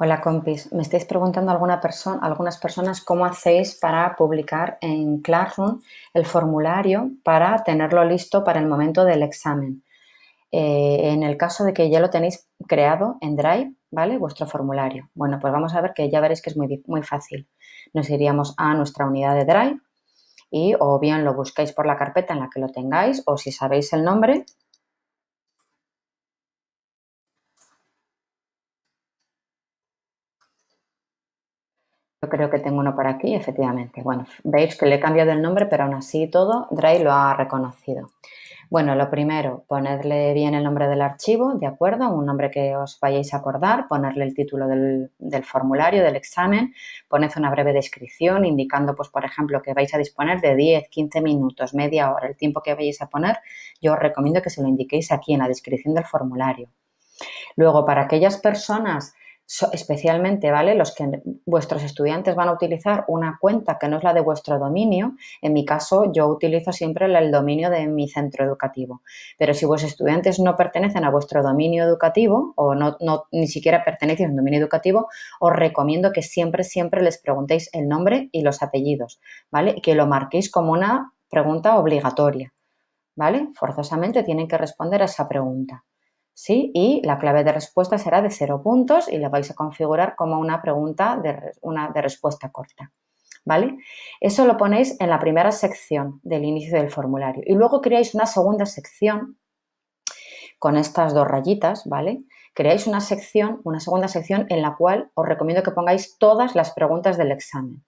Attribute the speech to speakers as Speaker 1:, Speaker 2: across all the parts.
Speaker 1: Hola compis, me estáis preguntando alguna algunas personas cómo hacéis para publicar en Classroom el formulario para tenerlo listo para el momento del examen. Eh, en el caso de que ya lo tenéis creado en Drive, ¿vale? Vuestro formulario. Bueno, pues vamos a ver que ya veréis que es muy, muy fácil. Nos iríamos a nuestra unidad de Drive y o bien lo buscáis por la carpeta en la que lo tengáis o si sabéis el nombre, Yo creo que tengo uno por aquí, efectivamente. Bueno, veis que le he cambiado el nombre, pero aún así todo, Drive lo ha reconocido. Bueno, lo primero, ponerle bien el nombre del archivo, ¿de acuerdo? Un nombre que os vayáis a acordar, ponerle el título del, del, formulario, del examen, poned una breve descripción indicando, pues, por ejemplo, que vais a disponer de 10, 15 minutos, media hora, el tiempo que vayáis a poner. Yo os recomiendo que se lo indiquéis aquí en la descripción del formulario. Luego, para aquellas personas especialmente, ¿vale? Los que vuestros estudiantes van a utilizar una cuenta que no es la de vuestro dominio. En mi caso, yo utilizo siempre el dominio de mi centro educativo. Pero si vuestros estudiantes no pertenecen a vuestro dominio educativo o ni siquiera pertenecen a un dominio educativo, os recomiendo que siempre, siempre les preguntéis el nombre y los apellidos, ¿vale? Y que lo marquéis como una pregunta obligatoria, ¿vale? Forzosamente tienen que responder a esa pregunta. ¿sí? Y la clave de respuesta será de cero puntos y la vais a configurar como una pregunta de, de respuesta corta. ¿Vale? Eso lo ponéis en la primera sección del inicio del formulario. Y luego creáis una segunda sección con estas dos rayitas, ¿vale? creáis una sección, una segunda sección en la cual os recomiendo que pongáis todas las preguntas del examen.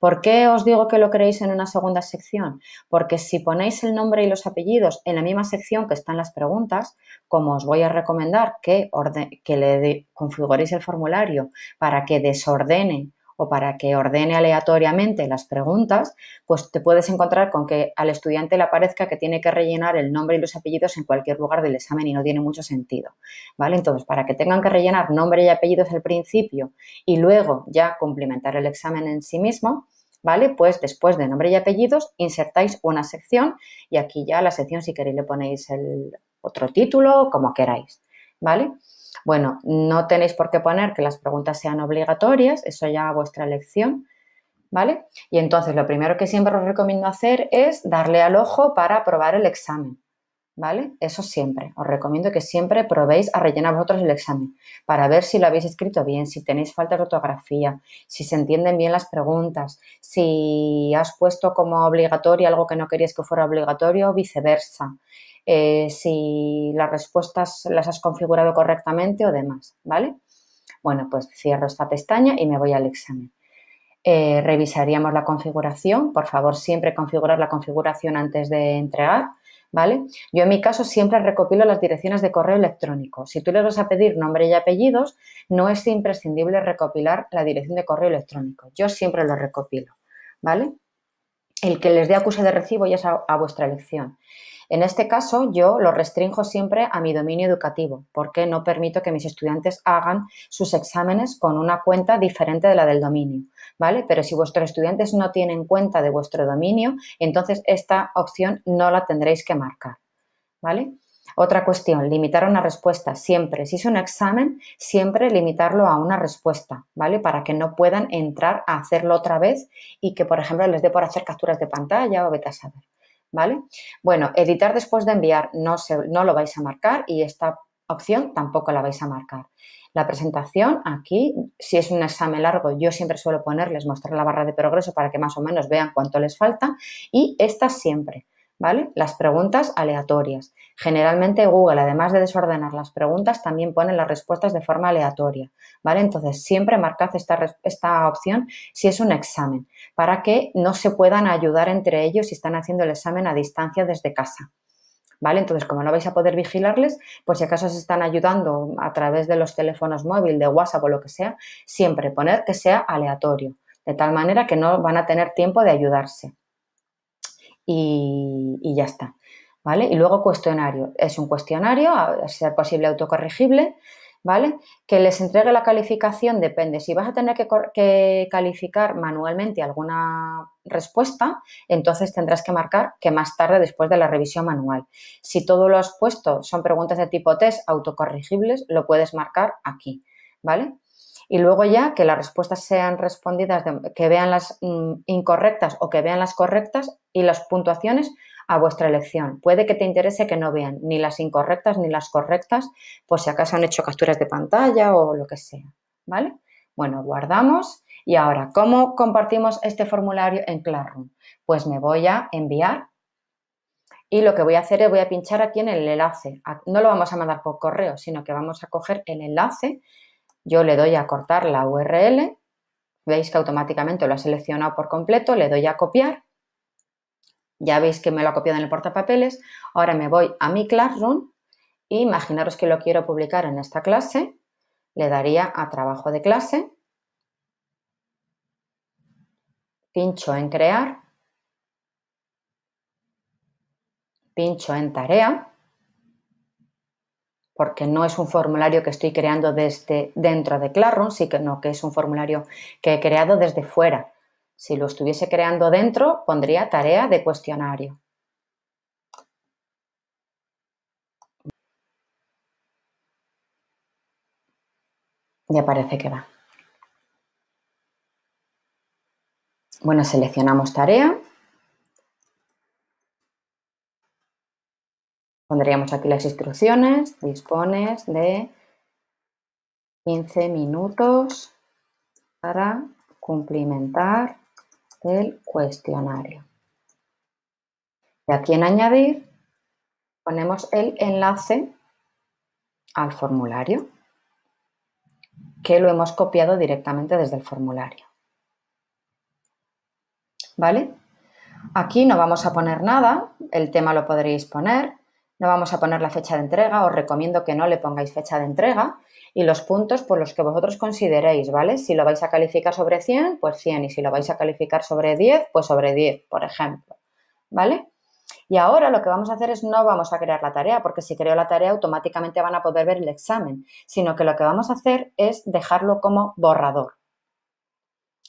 Speaker 1: ¿Por qué os digo que lo creéis en una segunda sección? Porque si ponéis el nombre y los apellidos en la misma sección que están las preguntas, como os voy a recomendar que, que le configuréis el formulario para que desordene o para que ordene aleatoriamente las preguntas, pues te puedes encontrar con que al estudiante le aparezca que tiene que rellenar el nombre y los apellidos en cualquier lugar del examen y no tiene mucho sentido. ¿Vale? Entonces, para que tengan que rellenar nombre y apellidos al principio y luego ya complementar el examen en sí mismo, ¿vale? Pues después de nombre y apellidos insertáis una sección y aquí ya la sección si queréis le ponéis el otro título, como queráis, ¿vale? Bueno, no tenéis por qué poner que las preguntas sean obligatorias, eso ya a vuestra elección, ¿vale? Y entonces lo primero que siempre os recomiendo hacer es darle al ojo para aprobar el examen. ¿Vale? Eso siempre. Os recomiendo que siempre probéis a rellenar vosotros el examen para ver si lo habéis escrito bien, si tenéis falta de ortografía, si se entienden bien las preguntas, si has puesto como obligatorio algo que no querías que fuera obligatorio o viceversa. Eh, si las respuestas las has configurado correctamente o demás, ¿vale? Bueno, pues cierro esta pestaña y me voy al examen. Eh, revisaríamos la configuración, por favor siempre configurar la configuración antes de entregar, ¿vale? Yo en mi caso siempre recopilo las direcciones de correo electrónico. Si tú le vas a pedir nombre y apellidos, no es imprescindible recopilar la dirección de correo electrónico. Yo siempre lo recopilo, ¿vale? El que les dé acuse de recibo ya es a vuestra elección. En este caso, yo lo restringo siempre a mi dominio educativo, porque no permito que mis estudiantes hagan sus exámenes con una cuenta diferente de la del dominio, ¿vale? Pero si vuestros estudiantes no tienen cuenta de vuestro dominio, entonces esta opción no la tendréis que marcar, ¿vale? Otra cuestión, limitar una respuesta siempre. Si es un examen, siempre limitarlo a una respuesta, ¿vale? Para que no puedan entrar a hacerlo otra vez y que, por ejemplo, les dé por hacer capturas de pantalla o vete a saber. ¿vale? Bueno, editar después de enviar no, no lo vais a marcar y esta opción tampoco la vais a marcar. La presentación aquí, si es un examen largo, yo siempre suelo ponerles mostrar la barra de progreso para que más o menos vean cuánto les falta y esta siempre. ¿vale? Las preguntas aleatorias. Generalmente Google, además de desordenar las preguntas, también pone las respuestas de forma aleatoria, ¿vale? Entonces, siempre marcad esta, esta opción si es un examen, para que no se puedan ayudar entre ellos si están haciendo el examen a distancia desde casa, ¿Vale? Entonces, como no vais a poder vigilarles, pues si acaso se están ayudando a través de los teléfonos móviles, de WhatsApp o lo que sea, siempre poner que sea aleatorio, de tal manera que no van a tener tiempo de ayudarse, y, ya está. ¿Vale? Y luego cuestionario. Es un cuestionario, a ser posible autocorregible, ¿vale? Que les entregue la calificación depende. Si vas a tener que, calificar manualmente alguna respuesta, entonces tendrás que marcar que más tarde después de la revisión manual. Si todo lo has puesto son preguntas de tipo test autocorregibles, lo puedes marcar aquí, ¿vale? Y luego ya que las respuestas sean respondidas, que vean las mm, incorrectas o que vean las correctas y las puntuaciones a vuestra elección. Puede que te interese que no vean ni las incorrectas ni las correctas, pues si acaso han hecho capturas de pantalla o lo que sea. ¿Vale? Bueno, guardamos. Y ahora, ¿cómo compartimos este formulario en Classroom? Pues me voy a enviar y lo que voy a hacer es voy a pinchar aquí en el enlace. No lo vamos a mandar por correo, sino que vamos a coger el enlace yo le doy a cortar la URL, veis que automáticamente lo ha seleccionado por completo, le doy a copiar, ya veis que me lo ha copiado en el portapapeles, ahora me voy a mi Classroom e imaginaros que lo quiero publicar en esta clase, le daría a trabajo de clase, pincho en crear, pincho en tarea, porque no es un formulario que estoy creando desde dentro de Classroom, sino que es un formulario que he creado desde fuera. Si lo estuviese creando dentro, pondría tarea de cuestionario. Ya parece que va. Bueno, seleccionamos tarea. Pondríamos aquí las instrucciones, dispones de 15 minutos para cumplimentar el cuestionario. Y aquí en añadir ponemos el enlace al formulario que lo hemos copiado directamente desde el formulario. ¿Vale? Aquí no vamos a poner nada, el tema lo podréis poner, no vamos a poner la fecha de entrega, os recomiendo que no le pongáis fecha de entrega y los puntos por los que vosotros consideréis, ¿vale? Si lo vais a calificar sobre 100, pues 100 y si lo vais a calificar sobre 10, pues sobre 10, por ejemplo, ¿vale? Y ahora lo que vamos a hacer es no vamos a crear la tarea, porque si creo la tarea automáticamente van a poder ver el examen, sino que lo que vamos a hacer es dejarlo como borrador.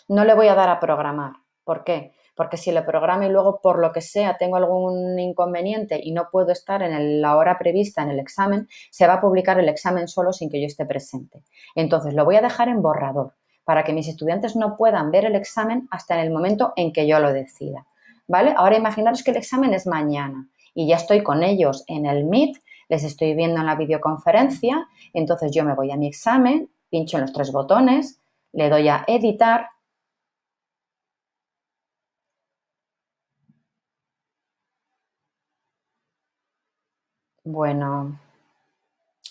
Speaker 1: No le voy a dar a programar. ¿Por qué? porque si lo programo y luego por lo que sea tengo algún inconveniente y no puedo estar en la hora prevista en el examen, se va a publicar el examen solo sin que yo esté presente. Entonces lo voy a dejar en borrador para que mis estudiantes no puedan ver el examen hasta en el momento en que yo lo decida. ¿Vale? Ahora imaginaros que el examen es mañana y ya estoy con ellos en el Meet, les estoy viendo en la videoconferencia, entonces yo me voy a mi examen, pincho en los tres botones, le doy a editar Bueno,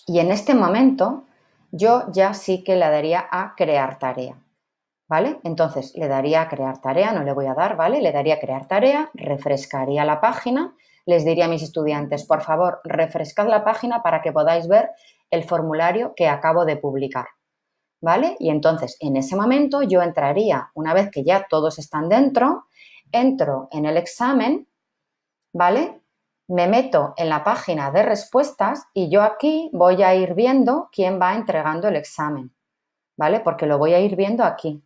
Speaker 1: y en este momento yo ya sí que le daría a crear tarea. ¿Vale? Entonces le daría a crear tarea, no le voy a dar, ¿vale? Le daría a crear tarea, refrescaría la página, les diría a mis estudiantes, por favor, refrescad la página para que podáis ver el formulario que acabo de publicar. ¿Vale? Y entonces, en ese momento, yo entraría, una vez que ya todos están dentro, entro en el examen, ¿vale? me meto en la página de respuestas y yo aquí voy a ir viendo quién va entregando el examen, ¿vale? Porque lo voy a ir viendo aquí.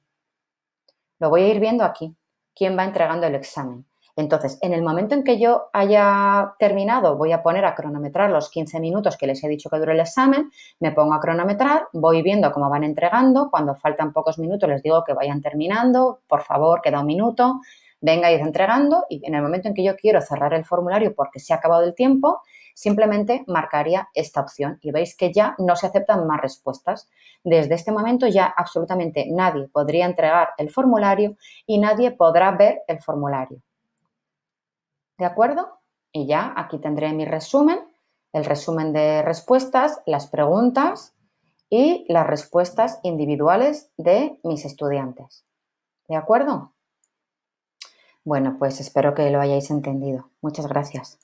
Speaker 1: Lo voy a ir viendo aquí, quién va entregando el examen. Entonces, en el momento en que yo haya terminado, voy a poner a cronometrar los 15 minutos que les he dicho que dure el examen, me pongo a cronometrar, voy viendo cómo van entregando, cuando faltan pocos minutos les digo que vayan terminando, por favor, queda un minuto, Venga ir entregando y en el momento en que yo quiero cerrar el formulario porque se ha acabado el tiempo, simplemente marcaría esta opción y veis que ya no se aceptan más respuestas. Desde este momento ya absolutamente nadie podría entregar el formulario y nadie podrá ver el formulario. ¿De acuerdo? Y ya aquí tendré mi resumen, el resumen de respuestas, las preguntas y las respuestas individuales de mis estudiantes. ¿De acuerdo? Bueno, pues espero que lo hayáis entendido. Muchas gracias.